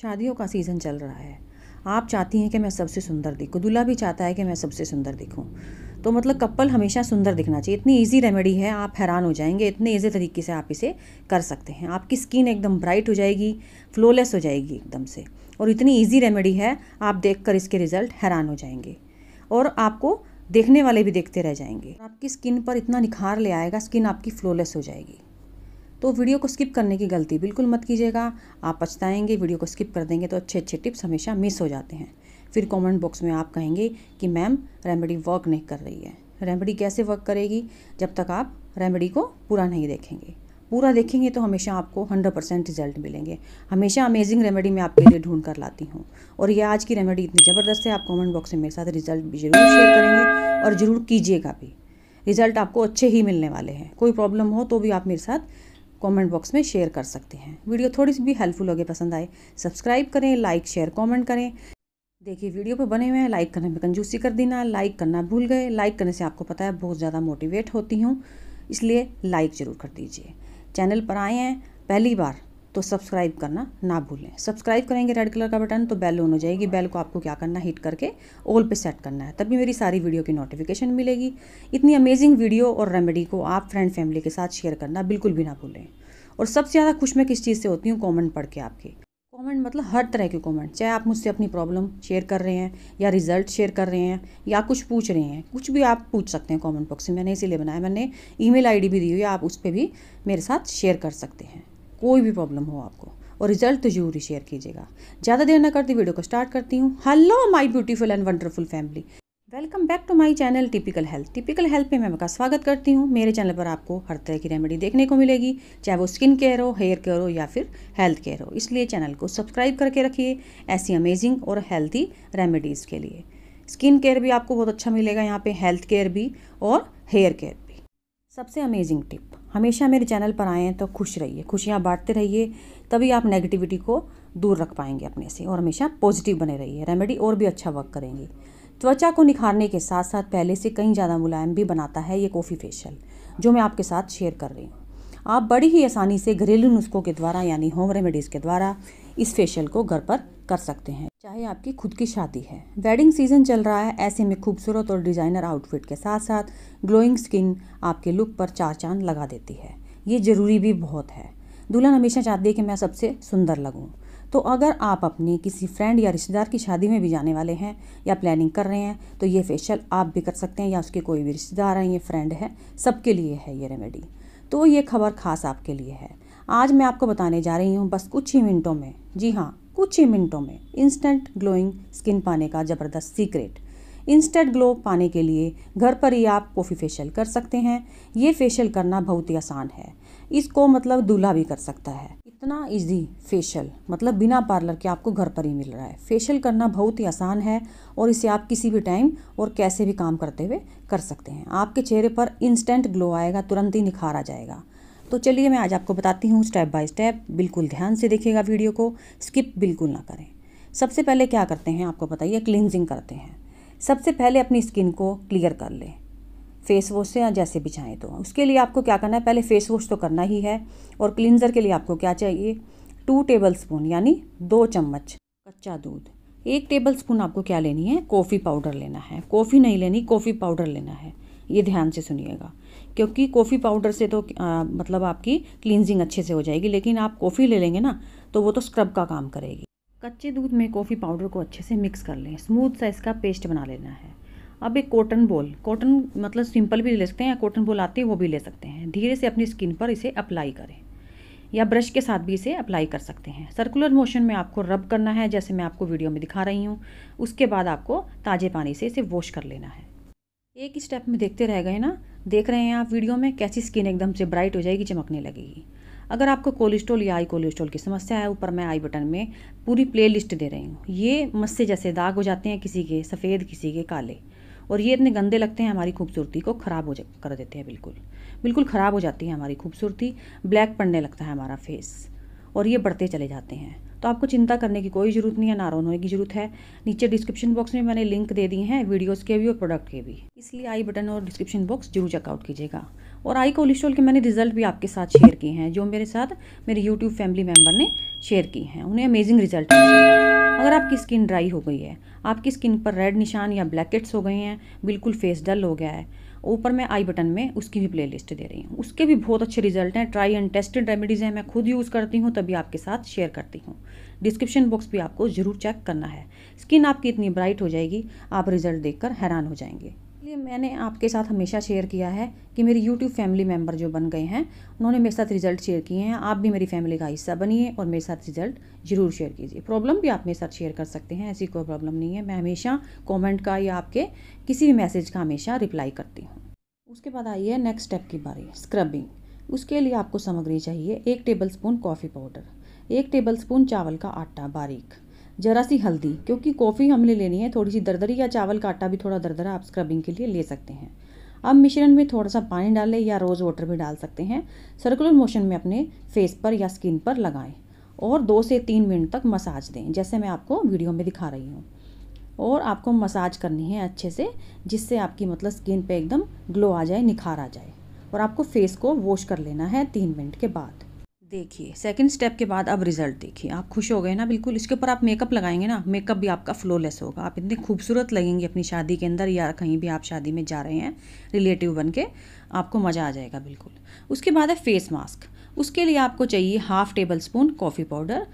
शादियों का सीज़न चल रहा है आप चाहती हैं कि मैं सबसे सुंदर दिखूँ दूल्हा भी चाहता है कि मैं सबसे सुंदर दिखूँ तो मतलब कपल हमेशा सुंदर दिखना चाहिए इतनी इजी रेमेडी है आप हैरान हो जाएंगे इतने ईजी तरीके से आप इसे कर सकते हैं आपकी स्किन एकदम ब्राइट हो जाएगी फ्लोलेस हो जाएगी एकदम से और इतनी इजी रेमेडी है आप देखकर इसके रिजल्ट हैरान हो जाएंगे और आपको देखने वाले भी देखते रह जाएंगे आपकी स्किन पर इतना निखार ले आएगा स्किन आपकी फ्लोलेस हो जाएगी तो वीडियो को स्किप करने की गलती बिल्कुल मत कीजिएगा आप पछताएंगे वीडियो को स्किप कर देंगे तो अच्छे अच्छे टिप्स हमेशा मिस हो जाते हैं फिर कमेंट बॉक्स में आप कहेंगे कि मैम रेमेडी वर्क नहीं कर रही है रेमेडी कैसे वर्क करेगी जब तक आप रेमेडी को पूरा नहीं देखेंगे पूरा देखेंगे तो हमेशा आपको 100 परसेंट रिजल्ट मिलेंगे हमेशा अमेजिंग रेमेडी मैं आपके लिए ढूंढ कर लाती हूँ और ये आज की रेमेडी इतनी ज़बरदस्त है आप कमेंट बॉक्स में मेरे साथ रिजल्ट भी जरूर शेयर करेंगे और ज़रूर कीजिएगा भी रिज़ल्ट आपको अच्छे ही मिलने वाले हैं कोई प्रॉब्लम हो तो भी आप मेरे साथ कमेंट बॉक्स में शेयर कर सकते हैं वीडियो थोड़ी सी भी हेल्पफुल होगी पसंद आए सब्सक्राइब करें लाइक शेयर कमेंट करें देखिए वीडियो पर बने हुए हैं लाइक करने में कंजूसी कर देना लाइक करना भूल गए लाइक करने से आपको पता है बहुत ज़्यादा मोटिवेट होती हूँ इसलिए लाइक ज़रूर कर दीजिए चैनल पर आए हैं पहली बार तो सब्सक्राइब करना ना भूलें सब्सक्राइब करेंगे रेड कलर का बटन तो बेल ऑन हो जाएगी बेल को आपको क्या करना हिट करके ऑल पे सेट करना है तभी मेरी सारी वीडियो की नोटिफिकेशन मिलेगी इतनी अमेजिंग वीडियो और रेमेडी को आप फ्रेंड फैमिली के साथ शेयर करना बिल्कुल भी ना भूलें और सबसे ज़्यादा खुश मैं किस चीज़ से होती हूँ कॉमेंट पढ़ के आपके कॉमेंट मतलब हर तरह के कॉमेंट चाहे आप मुझसे अपनी प्रॉब्लम शेयर कर रहे हैं या रिजल्ट शेयर कर रहे हैं या कुछ पूछ रहे हैं कुछ भी आप पूछ सकते हैं कॉमेंट बॉक्स में मैंने इसीलिए बनाया मैंने ईमेल मेल भी दी हुई है आप उस पर भी मेरे साथ शेयर कर सकते हैं कोई भी प्रॉब्लम हो आपको और रिजल्ट तो जरूर ही शेयर कीजिएगा ज़्यादा देर ना करती वीडियो को स्टार्ट करती हूँ hello my beautiful and wonderful family welcome back to my channel typical health typical health में मैं आपका स्वागत करती हूँ मेरे चैनल पर आपको हर तरह की रेमेडी देखने को मिलेगी चाहे वो स्किन केयर हो हेयर केयर हो या फिर हेल्थ केयर हो इसलिए चैनल को सब्सक्राइब करके रखिए ऐसी अमेजिंग और हेल्थी रेमेडीज़ के लिए स्किन केयर भी आपको बहुत अच्छा मिलेगा यहाँ पर हेल्थ केयर भी और हेयर केयर भी सबसे अमेजिंग टिप हमेशा मेरे चैनल पर आएँ तो खुश रहिए खुशियाँ बांटते रहिए तभी आप नेगेटिविटी को दूर रख पाएंगे अपने से और हमेशा पॉजिटिव बने रहिए रेमेडी और भी अच्छा वर्क करेंगी त्वचा को निखारने के साथ साथ पहले से कहीं ज़्यादा मुलायम भी बनाता है ये कॉफ़ी फेशियल जो मैं आपके साथ शेयर कर रही हूँ आप बड़ी ही आसानी से घरेलू नुस्खों के द्वारा यानी होम रेमेडीज़ के द्वारा इस फेशियल को घर पर कर सकते हैं चाहे आपकी खुद की शादी है वेडिंग सीजन चल रहा है ऐसे में खूबसूरत और डिज़ाइनर आउटफिट के साथ साथ ग्लोइंग स्किन आपके लुक पर चार चांद लगा देती है ये ज़रूरी भी बहुत है दुल्हन हमेशा चाहती है कि मैं सबसे सुंदर लगूँ तो अगर आप अपनी किसी फ्रेंड या रिश्तेदार की शादी में भी जाने वाले हैं या प्लानिंग कर रहे हैं तो ये फेशियल आप भी कर सकते हैं या उसके कोई भी रिश्तेदार हैं ये फ्रेंड है सबके लिए है ये रेमेडी तो ये खबर खास आपके लिए है आज मैं आपको बताने जा रही हूँ बस कुछ ही मिनटों में जी हाँ कुछ ही मिनटों में इंस्टेंट ग्लोइंग स्किन पाने का ज़बरदस्त सीक्रेट इंस्टेंट ग्लो पाने के लिए घर पर ही आप कॉफ़ी फेशियल कर सकते हैं ये फेशियल करना बहुत ही आसान है इसको मतलब दूल्हा भी कर सकता है इतना इजी फेशियल मतलब बिना पार्लर के आपको घर पर ही मिल रहा है फेशियल करना बहुत ही आसान है और इसे आप किसी भी टाइम और कैसे भी काम करते हुए कर सकते हैं आपके चेहरे पर इंस्टेंट ग्लो आएगा तुरंत ही निखार आ जाएगा तो चलिए मैं आज आपको बताती हूँ स्टेप बाय स्टेप बिल्कुल ध्यान से देखिएगा वीडियो को स्किप बिल्कुल ना करें सबसे पहले क्या करते हैं आपको बताइए क्लिनजिंग करते हैं सबसे पहले अपनी स्किन को क्लियर कर लें फेस वॉश से या जैसे भी चाहें तो उसके लिए आपको क्या करना है पहले फेस वॉश तो करना ही है और क्लिनज़र के लिए आपको क्या चाहिए टू टेबल स्पून यानी दो चम्मच कच्चा दूध एक टेबल स्पून आपको क्या लेनी है कॉफ़ी पाउडर लेना है कॉफ़ी नहीं लेनी कॉफ़ी पाउडर लेना है ये ध्यान से सुनिएगा क्योंकि कॉफ़ी पाउडर से तो आ, मतलब आपकी क्लिनजिंग अच्छे से हो जाएगी लेकिन आप कॉफ़ी ले लेंगे ना तो वो तो स्क्रब का काम करेगी कच्चे दूध में कॉफ़ी पाउडर को अच्छे से मिक्स कर लें स्मूथ सा इसका पेस्ट बना लेना है अब एक कॉटन बॉल कॉटन मतलब सिंपल भी ले सकते हैं या कॉटन बॉल आती है वो भी ले सकते हैं धीरे से अपनी स्किन पर इसे अप्लाई करें या ब्रश के साथ भी इसे अप्लाई कर सकते हैं सर्कुलर मोशन में आपको रब करना है जैसे मैं आपको वीडियो में दिखा रही हूँ उसके बाद आपको ताज़े पानी से इसे वॉश कर लेना है एक स्टेप में देखते रह गए ना देख रहे हैं आप वीडियो में कैसी स्किन एकदम से ब्राइट हो जाएगी चमकने लगेगी अगर आपको कोलेस्ट्रोल या आई कोलेस्ट्रोल की समस्या है ऊपर मैं आई बटन में पूरी प्ले लिस्ट दे रही हूँ ये मस्से जैसे दाग हो जाते हैं किसी के सफ़ेद किसी के काले और ये इतने गंदे लगते हैं हमारी खूबसूरती को ख़राब हो कर देते हैं बिल्कुल बिल्कुल ख़राब हो जाती है हमारी खूबसूरती ब्लैक पड़ने लगता है हमारा फेस और ये बढ़ते चले जाते हैं तो आपको चिंता करने की कोई ज़रूरत नहीं है ना होने की ज़रूरत है नीचे डिस्क्रिप्शन बॉक्स में मैंने लिंक दे दिए हैं वीडियोस के भी और प्रोडक्ट के भी इसलिए आई बटन और डिस्क्रिप्शन बॉक्स जरूर चेकआउट कीजिएगा और आई कोलेस्ट्रॉल के मैंने रिजल्ट भी आपके साथ शेयर किए हैं जो मेरे साथ मेरे यूट्यूब फैमिली मेम्बर ने शेयर की हैं उन्हें अमेजिंग रिजल्ट अगर आपकी स्किन ड्राई हो गई है आपकी स्किन पर रेड निशान या ब्लैकेट्स हो गए हैं बिल्कुल फेस डल हो गया है ऊपर मैं आई बटन में उसकी भी प्लेलिस्ट दे रही हूँ उसके भी बहुत अच्छे रिजल्ट हैं ट्राई एंड टेस्टेड रेमेडीज़ हैं मैं खुद यूज़ करती हूँ तभी आपके साथ शेयर करती हूँ डिस्क्रिप्शन बॉक्स भी आपको ज़रूर चेक करना है स्किन आपकी इतनी ब्राइट हो जाएगी आप रिजल्ट देखकर हैरान हो जाएंगे इसलिए मैंने आपके साथ हमेशा शेयर किया है कि मेरी यूट्यूब फैमिली मेम्बर जो बन गए हैं उन्होंने मेरे साथ रिजल्ट शेयर किए हैं आप भी मेरी फैमिली का हिस्सा बनिए और मेरे साथ रिजल्ट जरूर शेयर कीजिए प्रॉब्लम भी आप मेरे साथ शेयर कर सकते हैं ऐसी कोई प्रॉब्लम नहीं है मैं हमेशा कॉमेंट का या आपके किसी भी मैसेज का हमेशा रिप्लाई करती हूँ उसके बाद आई है नेक्स्ट स्टेप के बारे स्क्रबिंग उसके लिए आपको सामग्री चाहिए एक टेबल स्पून कॉफ़ी पाउडर एक टेबल स्पून चावल का आटा बारीक जरा सी हल्दी क्योंकि कॉफ़ी हमने लेनी है थोड़ी सी दरदरी या चावल का आटा भी थोड़ा दरदरा आप स्क्रबिंग के लिए ले सकते हैं अब मिश्रण में थोड़ा सा पानी डालें या रोज़ वाटर भी डाल सकते हैं सर्कुलर मोशन में अपने फेस पर या स्किन पर लगाएं और दो से तीन मिनट तक मसाज दें जैसे मैं आपको वीडियो में दिखा रही हूँ और आपको मसाज करनी है अच्छे से जिससे आपकी मतलब स्किन पर एकदम ग्लो आ जाए निखार आ जाए और आपको फेस को वॉश कर लेना है तीन मिनट के बाद देखिए सेकंड स्टेप के बाद अब रिज़ल्ट देखिए आप खुश हो गए ना बिल्कुल इसके ऊपर आप मेकअप लगाएंगे ना मेकअप भी आपका फ्लोलेस होगा आप इतने खूबसूरत लगेंगे अपनी शादी के अंदर या कहीं भी आप शादी में जा रहे हैं रिलेटिव बन के आपको मज़ा आ जाएगा बिल्कुल उसके बाद है फेस मास्क उसके लिए आपको चाहिए half tablespoon coffee powder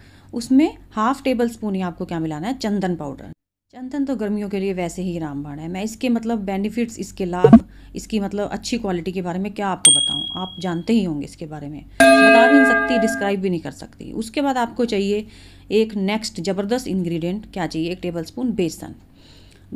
उसमें हाफ़ टेबल स्पून ही आपको क्या मिलाना है चंदन पाउडर चंदन तो गर्मियों के लिए वैसे ही रामबाण है मैं इसके मतलब बेनिफिट्स इसके लाभ इसकी मतलब अच्छी क्वालिटी के बारे में क्या आपको बताऊं आप जानते ही होंगे इसके बारे में बता भी नहीं सकती डिस्क्राइब भी नहीं कर सकती उसके बाद आपको चाहिए एक नेक्स्ट ज़बरदस्त इंग्रेडिएंट क्या चाहिए एक टेबल स्पून बेसन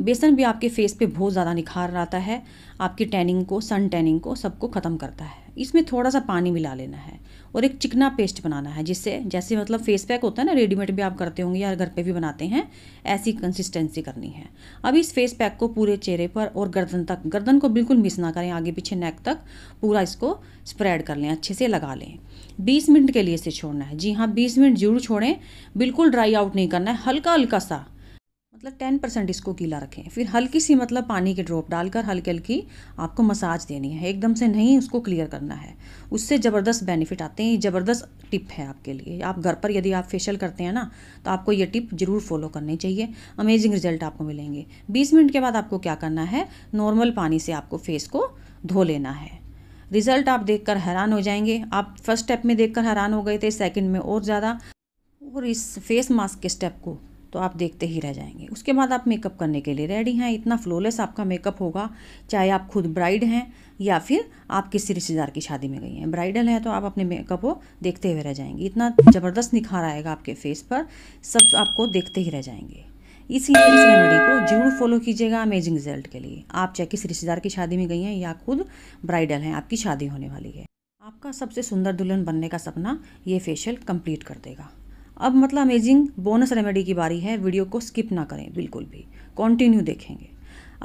बेसन भी आपके फेस पे बहुत ज़्यादा निखार रहता है आपकी टैनिंग को सन टैनिंग को सबको ख़त्म करता है इसमें थोड़ा सा पानी मिला लेना है और एक चिकना पेस्ट बनाना है जिससे जैसे मतलब फेस पैक होता है ना रेडीमेड भी आप करते होंगे या घर पे भी बनाते हैं ऐसी कंसिस्टेंसी करनी है अब इस फेस पैक को पूरे चेहरे पर और गर्दन तक गर्दन को बिल्कुल मिस ना करें आगे पीछे नेक तक पूरा इसको स्प्रेड कर लें अच्छे से लगा लें बीस मिनट के लिए इसे छोड़ना है जी हाँ बीस मिनट जरूर छोड़ें बिल्कुल ड्राई आउट नहीं करना है हल्का हल्का सा मतलब टेन परसेंट इसको गीला रखें फिर हल्की सी मतलब पानी के ड्रॉप डालकर हल्की हल्की आपको मसाज देनी है एकदम से नहीं उसको क्लियर करना है उससे ज़बरदस्त बेनिफिट आते हैं ये ज़बरदस्त टिप है आपके लिए आप घर पर यदि आप फेशियल करते हैं ना तो आपको ये टिप ज़रूर फॉलो करनी चाहिए अमेजिंग रिजल्ट आपको मिलेंगे बीस मिनट के बाद आपको क्या करना है नॉर्मल पानी से आपको फेस को धो लेना है रिज़ल्ट आप देख हैरान हो जाएंगे आप फर्स्ट स्टेप में देख हैरान हो गए थे सेकेंड में और ज़्यादा और इस फेस मास्क के स्टेप को तो आप देखते ही रह जाएंगे उसके बाद आप मेकअप करने के लिए रेडी हैं इतना फ्लॉलेस आपका मेकअप होगा चाहे आप खुद ब्राइड हैं या फिर आप किसी रिश्तेदार की शादी में गई हैं ब्राइडल हैं तो आप अपने मेकअप को देखते हुए रह जाएंगी इतना ज़बरदस्त निखार आएगा आपके फेस पर सब आपको देखते ही रह जाएंगे इसलिए इस रेमेडी को जरूर फॉलो कीजिएगा अमेजिंग रिजल्ट के लिए आप चाहे किसी रिश्तेदार की शादी में गई हैं या खुद ब्राइडल हैं आपकी शादी होने वाली है आपका सबसे सुंदर दुल्हन बनने का सपना ये फेशियल कंप्लीट कर देगा अब मतलब अमेजिंग बोनस रेमेडी की बारी है वीडियो को स्किप ना करें बिल्कुल भी कंटिन्यू देखेंगे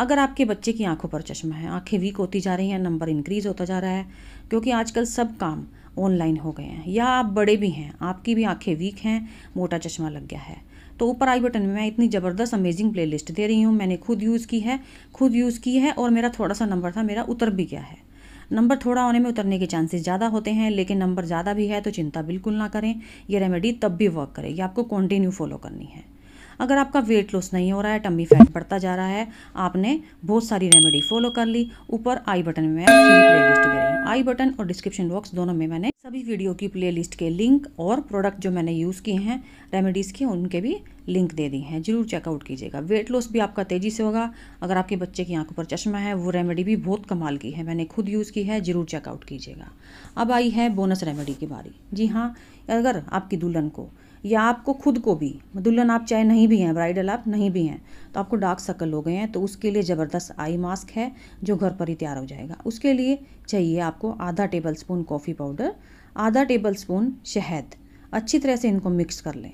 अगर आपके बच्चे की आंखों पर चश्मा है आंखें वीक होती जा रही हैं नंबर इंक्रीज़ होता जा रहा है क्योंकि आजकल सब काम ऑनलाइन हो गए हैं या आप बड़े भी हैं आपकी भी आंखें वीक हैं मोटा चश्मा लग गया है तो ऊपर आई बटन में मैं इतनी ज़बरदस्त अमेजिंग प्लेलिस्ट दे रही हूँ मैंने खुद यूज़ की है खुद यूज़ की है और मेरा थोड़ा सा नंबर था मेरा उतर भी गया है नंबर थोड़ा होने में उतरने के चांसेस ज़्यादा होते हैं लेकिन नंबर ज़्यादा भी है तो चिंता बिल्कुल ना करें ये रेमेडी तब भी वर्क करेगी आपको कंटिन्यू फॉलो करनी है अगर आपका वेट लॉस नहीं हो रहा है टम्बी फैट बढ़ता जा रहा है आपने बहुत सारी रेमेडी फॉलो कर ली ऊपर आई बटन में आई बटन और डिस्क्रिप्शन बॉक्स दोनों में मैंने सभी वीडियो की प्लेलिस्ट के लिंक और प्रोडक्ट जो मैंने यूज़ किए हैं रेमेडीज़ के उनके भी लिंक दे दी हैं जरूर चेकआउट कीजिएगा वेट लॉस भी आपका तेज़ी से होगा अगर आपके बच्चे की आंखों पर चश्मा है वो रेमेडी भी बहुत कमाल की है मैंने खुद यूज़ की है ज़रूर चेकआउट कीजिएगा अब आई है बोनस रेमेडी की बारी जी हाँ अगर आपकी दुल्हन को या आपको खुद को भी दुल्हन आप चाहे नहीं भी हैं ब्राइडल आप नहीं भी हैं तो आपको डार्क सकल हो गए हैं तो उसके लिए ज़बरदस्त आई मास्क है जो घर पर ही तैयार हो जाएगा उसके लिए चाहिए आपको आधा टेबल स्पून कॉफ़ी पाउडर आधा टेबल स्पून शहद अच्छी तरह से इनको मिक्स कर लें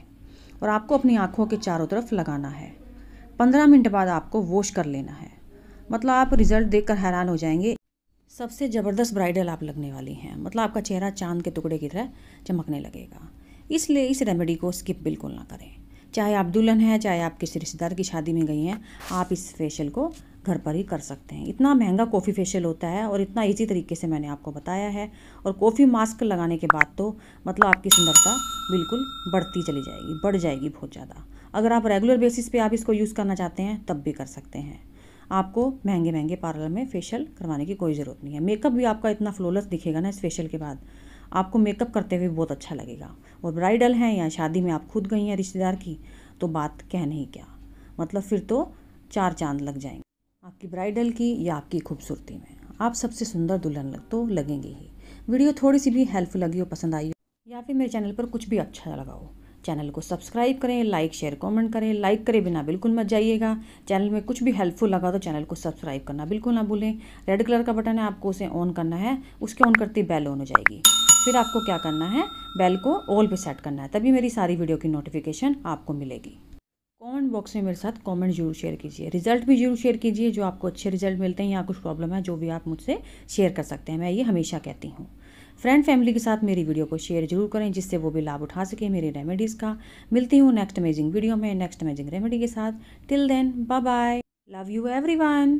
और आपको अपनी आँखों के चारों तरफ लगाना है पंद्रह मिनट बाद आपको वॉश कर लेना है मतलब आप रिज़ल्ट देख हैरान हो जाएंगे सबसे ज़बरदस्त ब्राइडल आप लगने वाली हैं मतलब आपका चेहरा चांद के टुकड़े की तरह चमकने लगेगा इसलिए इस रेमेडी को स्किप बिल्कुल ना करें चाहे आप दुल्हन हैं चाहे आप किसी रिश्तेदार की शादी में गई हैं आप इस फेशियल को घर पर ही कर सकते हैं इतना महंगा कॉफ़ी फेशियल होता है और इतना इजी तरीके से मैंने आपको बताया है और कॉफ़ी मास्क लगाने के बाद तो मतलब आपकी सुंदरता बिल्कुल बढ़ती चली जाएगी बढ़ जाएगी बहुत ज़्यादा अगर आप रेगुलर बेसिस पे आप इसको यूज़ करना चाहते हैं तब भी कर सकते हैं आपको महंगे महंगे पार्लर में फेशियल करवाने की कोई ज़रूरत नहीं है मेकअप भी आपका इतना फ्लोलेस दिखेगा ना इस फेशियल के बाद आपको मेकअप करते हुए बहुत अच्छा लगेगा और ब्राइडल हैं या शादी में आप खुद गई हैं रिश्तेदार की तो बात कह नहीं क्या मतलब फिर तो चार चांद लग जाएंगे आपकी ब्राइडल की या आपकी खूबसूरती में आप सबसे सुंदर दुल्हन लग तो लगेंगे ही वीडियो थोड़ी सी भी हेल्पफुल लगी हो पसंद आई हो या फिर मेरे चैनल पर कुछ भी अच्छा लगा हो चैनल को सब्सक्राइब करें लाइक शेयर कमेंट करें लाइक करें बिना बिल्कुल मत जाइएगा चैनल में कुछ भी हेल्पफुल लगा तो चैनल को सब्सक्राइब करना बिल्कुल ना भूलें रेड कलर का बटन है आपको उसे ऑन करना है उसके ऑन करते बेल ऑन हो जाएगी फिर आपको क्या करना है बेल को ऑल पे सेट करना है तभी मेरी सारी वीडियो की नोटिफिकेशन आपको मिलेगी कमेंट बॉक्स में मेरे साथ कमेंट जरूर शेयर कीजिए रिजल्ट भी जरूर शेयर कीजिए जो आपको अच्छे रिजल्ट मिलते हैं या कुछ प्रॉब्लम है जो भी आप मुझसे शेयर कर सकते हैं मैं ये हमेशा कहती हूँ फ्रेंड फैमिली के साथ मेरी वीडियो को शेयर जरूर करें जिससे वो भी लाभ उठा सके मेरे रेमेडीज़ का मिलती हूँ नेक्स्ट अमेजिंग वीडियो में नेक्स्ट अमेजिंग रेमेडी के साथ till then bye bye love you every